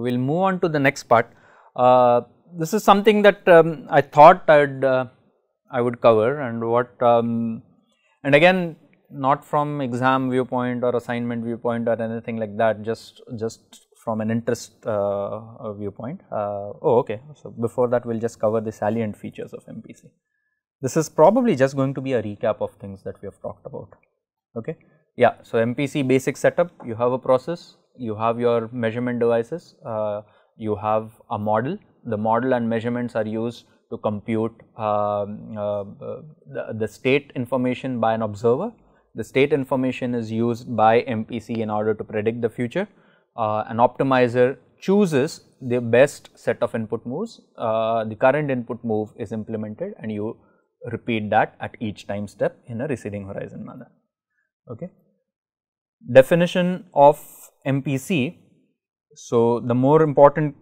we will move on to the next part. Uh, this is something that um, I thought I'd, uh, I would cover and what um, and again not from exam viewpoint or assignment viewpoint or anything like that just just from an interest uh, uh viewpoint. Uh, oh okay, so before that we will just cover the salient features of MPC. This is probably just going to be a recap of things that we have talked about. Okay. Yeah, so MPC basic setup, you have a process, you have your measurement devices, uh, you have a model, the model and measurements are used to compute um, uh, uh the, the, state information by an observer. The state information is used by MPC in order to predict the future. Uh, an optimizer chooses the best set of input moves, uh, the current input move is implemented and you repeat that at each time step in a receding horizon manner. Okay. Definition of MPC. So, the more important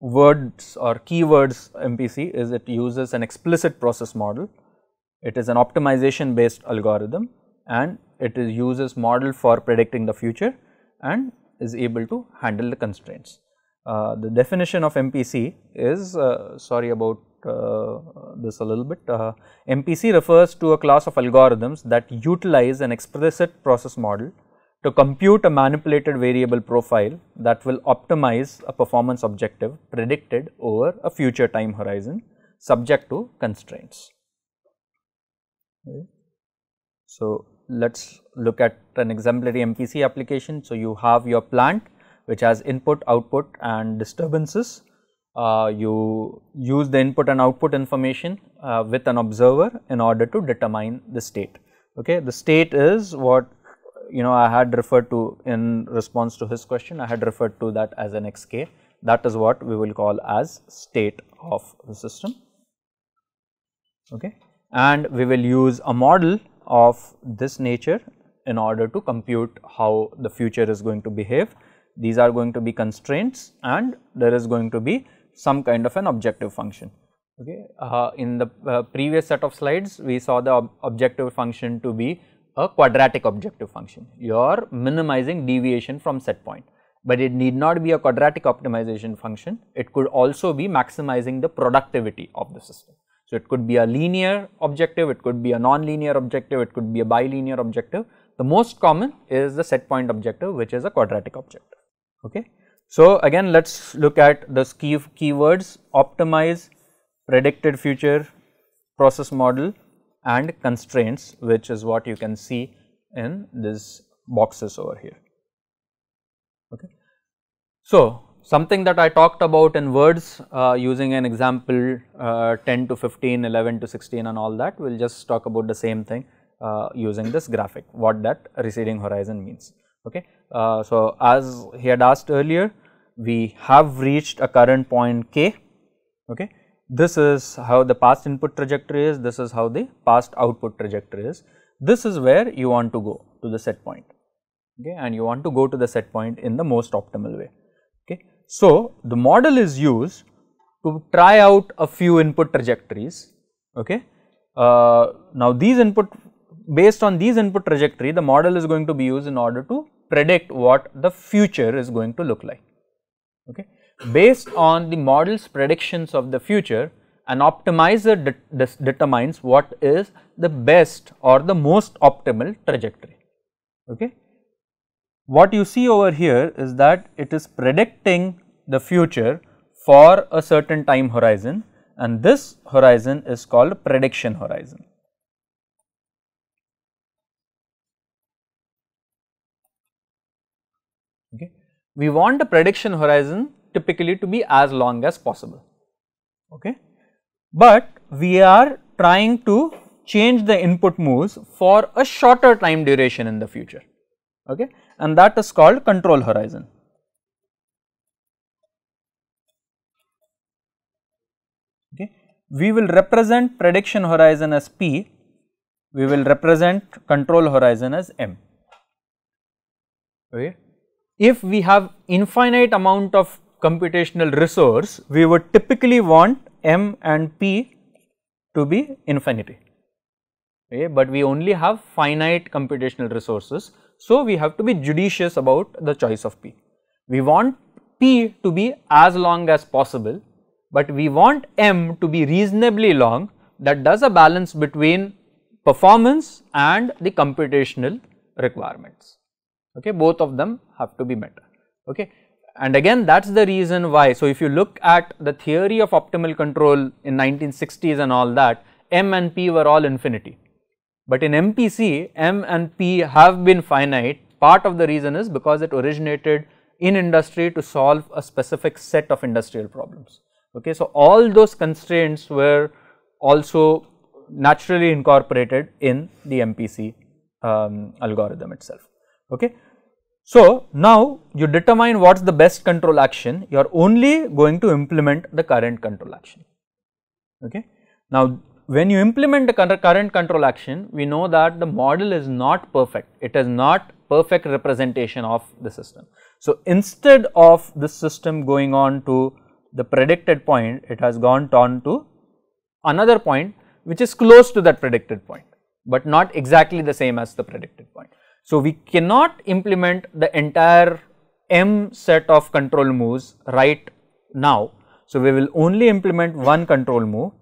words or keywords MPC is it uses an explicit process model, it is an optimization based algorithm and it uses model for predicting the future and is able to handle the constraints. Uh, the definition of MPC is uh, sorry about uh, this a little bit. Uh, MPC refers to a class of algorithms that utilize an explicit process model to compute a manipulated variable profile that will optimize a performance objective predicted over a future time horizon subject to constraints. So, let us look at an exemplary MPC application. So, you have your plant which has input, output and disturbances. Uh, you use the input and output information uh, with an observer in order to determine the state. Okay. The state is what you know I had referred to in response to his question I had referred to that as an xk that is what we will call as state of the system okay and we will use a model of this nature in order to compute how the future is going to behave these are going to be constraints and there is going to be some kind of an objective function okay uh, in the uh, previous set of slides we saw the ob objective function to be a quadratic objective function. You are minimizing deviation from set point, but it need not be a quadratic optimization function. It could also be maximizing the productivity of the system. So, it could be a linear objective, it could be a non-linear objective, it could be a bilinear objective. The most common is the set point objective which is a quadratic objective. Okay. So, again let us look at the key keywords optimize, predicted future, process model, and constraints which is what you can see in these boxes over here. Okay. So, something that I talked about in words uh, using an example uh, 10 to 15, 11 to 16 and all that we will just talk about the same thing uh, using this graphic what that receding horizon means. Okay. Uh, so, as he had asked earlier we have reached a current point k okay, this is how the past input trajectory is, this is how the past output trajectory is. This is where you want to go to the set point okay, and you want to go to the set point in the most optimal way. Okay. So, the model is used to try out a few input trajectories. Okay. Uh, now, these input based on these input trajectory the model is going to be used in order to predict what the future is going to look like. Okay. Based on the model's predictions of the future, an optimizer de determines what is the best or the most optimal trajectory. Okay. What you see over here is that it is predicting the future for a certain time horizon and this horizon is called prediction horizon. Okay. We want the prediction horizon typically to be as long as possible. Okay. But we are trying to change the input moves for a shorter time duration in the future okay and that is called control horizon. Okay. We will represent prediction horizon as P, we will represent control horizon as M. Okay. If we have infinite amount of computational resource, we would typically want m and p to be infinity, okay, but we only have finite computational resources. So, we have to be judicious about the choice of p. We want p to be as long as possible, but we want m to be reasonably long that does a balance between performance and the computational requirements okay both of them have to be met okay and again that is the reason why, so if you look at the theory of optimal control in 1960s and all that, m and p were all infinity. But in MPC, m and p have been finite, part of the reason is because it originated in industry to solve a specific set of industrial problems. Okay, so all those constraints were also naturally incorporated in the MPC um, algorithm itself. Okay. So, now you determine what is the best control action, you are only going to implement the current control action. Okay. Now, when you implement the current control action, we know that the model is not perfect, it is not perfect representation of the system. So, instead of the system going on to the predicted point, it has gone on to another point which is close to that predicted point, but not exactly the same as the predicted point. So, we cannot implement the entire m set of control moves right now. So, we will only implement one control move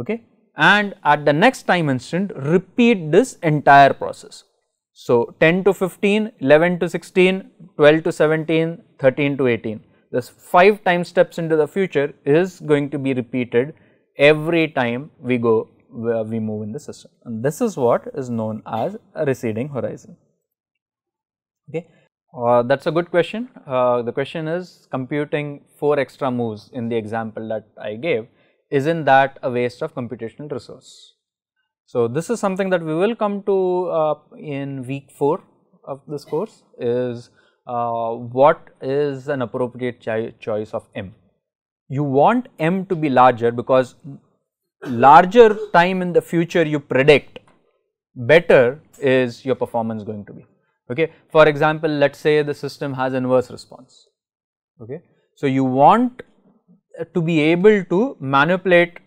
okay, and at the next time instant repeat this entire process. So, 10 to 15, 11 to 16, 12 to 17, 13 to 18 this 5 time steps into the future is going to be repeated every time we go where we move in the system and this is what is known as a receding horizon. Okay. Uh, that is a good question. Uh, the question is computing 4 extra moves in the example that I gave is not that a waste of computational resource. So, this is something that we will come to uh, in week 4 of this course is uh, what is an appropriate choice of m. You want m to be larger because larger time in the future you predict, better is your performance going to be. Okay. For example, let us say the system has inverse response. Okay. So, you want to be able to manipulate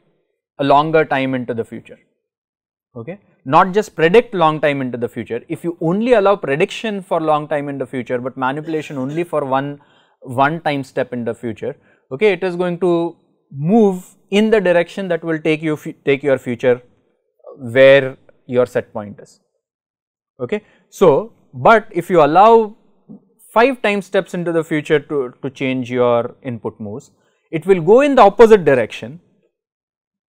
a longer time into the future. Okay. Not just predict long time into the future. If you only allow prediction for long time in the future, but manipulation only for one one time step in the future, okay, it is going to move in the direction that will take you take your future where your set point is okay so but if you allow 5 time steps into the future to, to change your input moves it will go in the opposite direction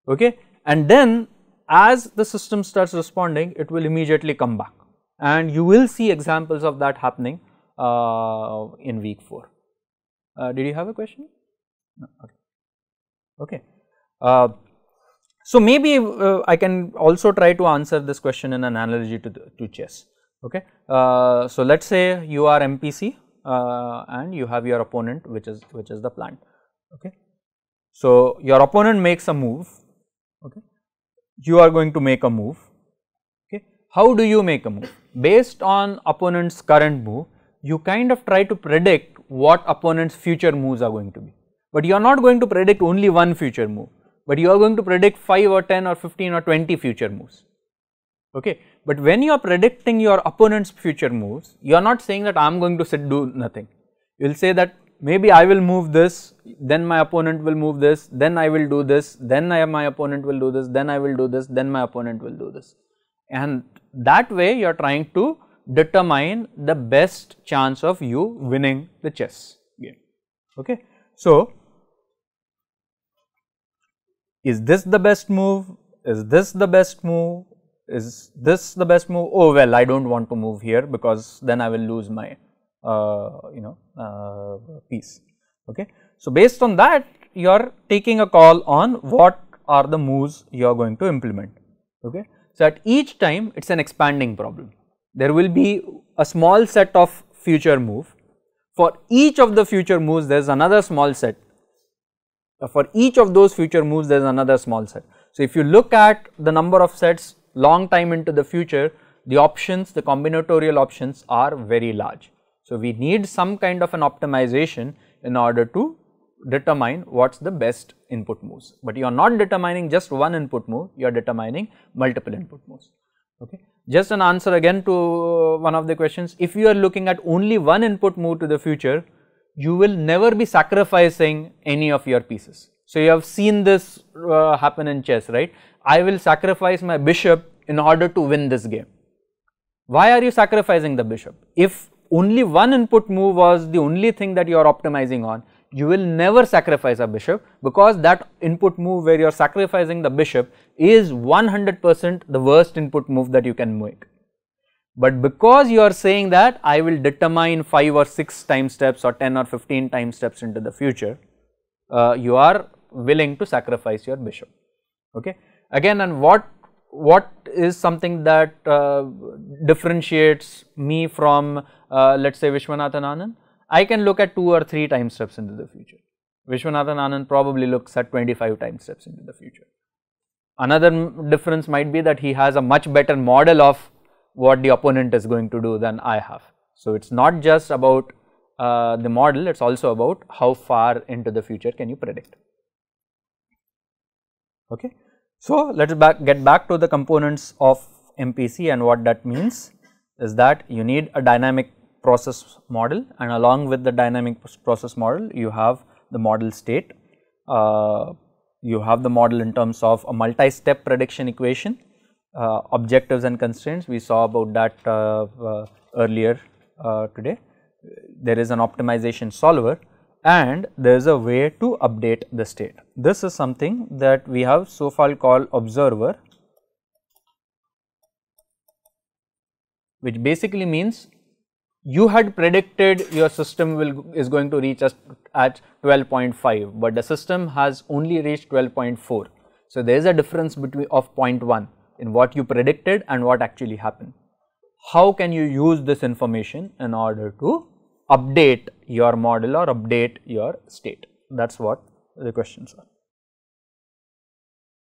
okay and then as the system starts responding it will immediately come back and you will see examples of that happening uh, in week 4 uh, did you have a question no okay okay. Uh, so maybe uh, I can also try to answer this question in an analogy to, the, to chess, okay. Uh, so let us say you are MPC uh, and you have your opponent which is, which is the plant, okay. So your opponent makes a move, okay. You are going to make a move, okay. How do you make a move? Based on opponent's current move, you kind of try to predict what opponent's future moves are going to be but you are not going to predict only one future move, but you are going to predict 5 or 10 or 15 or 20 future moves. Okay. But when you are predicting your opponent's future moves, you are not saying that I am going to sit do nothing. You will say that maybe I will move this, then my opponent will move this, then I will do this, then I, my opponent will do this, then I will do this, then my opponent will do this. And that way you are trying to determine the best chance of you winning the chess game. Okay. So, is this the best move? Is this the best move? Is this the best move? Oh well, I do not want to move here because then I will lose my uh, you know uh, piece. Okay. So, based on that you are taking a call on what are the moves you are going to implement. Okay. So, at each time it is an expanding problem. There will be a small set of future move. For each of the future moves there is another small set uh, for each of those future moves there is another small set. So, if you look at the number of sets long time into the future, the options, the combinatorial options are very large. So, we need some kind of an optimization in order to determine what is the best input moves, but you are not determining just one input move, you are determining multiple input moves. Okay. Just an answer again to uh, one of the questions, if you are looking at only one input move to the future, you will never be sacrificing any of your pieces. So, you have seen this uh, happen in chess, right? I will sacrifice my bishop in order to win this game. Why are you sacrificing the bishop? If only one input move was the only thing that you are optimizing on, you will never sacrifice a bishop because that input move where you are sacrificing the bishop is 100 percent the worst input move that you can make. But because you are saying that I will determine 5 or 6 time steps or 10 or 15 time steps into the future, uh, you are willing to sacrifice your bishop. Okay. Again and what, what is something that uh, differentiates me from uh, let us say Vishwanathan Anand? I can look at 2 or 3 time steps into the future. Vishwanathan Anand probably looks at 25 time steps into the future. Another difference might be that he has a much better model of what the opponent is going to do than I have. So, it is not just about uh, the model, it is also about how far into the future can you predict. Okay. So, let us back get back to the components of MPC and what that means is that you need a dynamic process model and along with the dynamic process model you have the model state, uh, you have the model in terms of a multi-step prediction equation uh, objectives and constraints we saw about that uh, uh, earlier today. There is an optimization solver and there is a way to update the state. This is something that we have so far called observer which basically means you had predicted your system will is going to reach us at 12.5, but the system has only reached 12.4. So, there is a difference between of 0.1 in what you predicted and what actually happened. How can you use this information in order to update your model or update your state? That is what the questions are.